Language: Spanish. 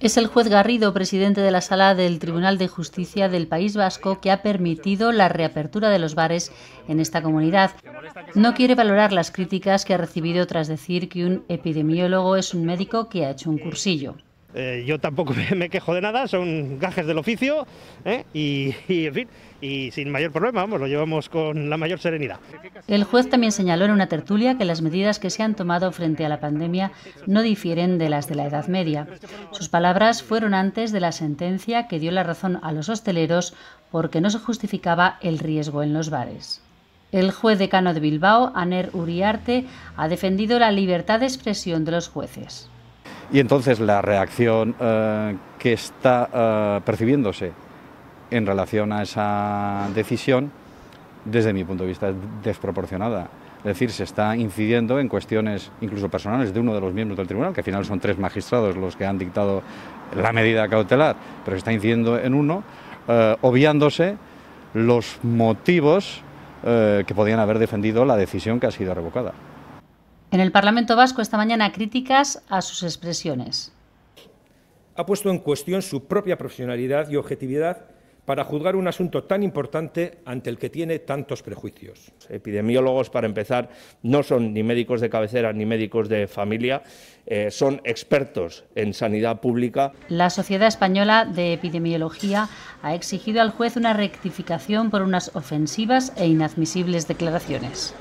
Es el juez Garrido, presidente de la sala del Tribunal de Justicia del País Vasco, que ha permitido la reapertura de los bares en esta comunidad. No quiere valorar las críticas que ha recibido tras decir que un epidemiólogo es un médico que ha hecho un cursillo. Eh, yo tampoco me quejo de nada, son gajes del oficio ¿eh? y, y sin mayor problema, vamos, lo llevamos con la mayor serenidad. El juez también señaló en una tertulia que las medidas que se han tomado frente a la pandemia no difieren de las de la Edad Media. Sus palabras fueron antes de la sentencia que dio la razón a los hosteleros porque no se justificaba el riesgo en los bares. El juez decano de Bilbao, Aner Uriarte, ha defendido la libertad de expresión de los jueces. Y entonces la reacción eh, que está eh, percibiéndose en relación a esa decisión, desde mi punto de vista, es desproporcionada. Es decir, se está incidiendo en cuestiones incluso personales de uno de los miembros del tribunal, que al final son tres magistrados los que han dictado la medida cautelar, pero se está incidiendo en uno, eh, obviándose los motivos que podían haber defendido la decisión que ha sido revocada. En el Parlamento Vasco esta mañana críticas a sus expresiones. Ha puesto en cuestión su propia profesionalidad y objetividad para juzgar un asunto tan importante ante el que tiene tantos prejuicios. Epidemiólogos, para empezar, no son ni médicos de cabecera ni médicos de familia, eh, son expertos en sanidad pública. La Sociedad Española de Epidemiología ha exigido al juez una rectificación por unas ofensivas e inadmisibles declaraciones.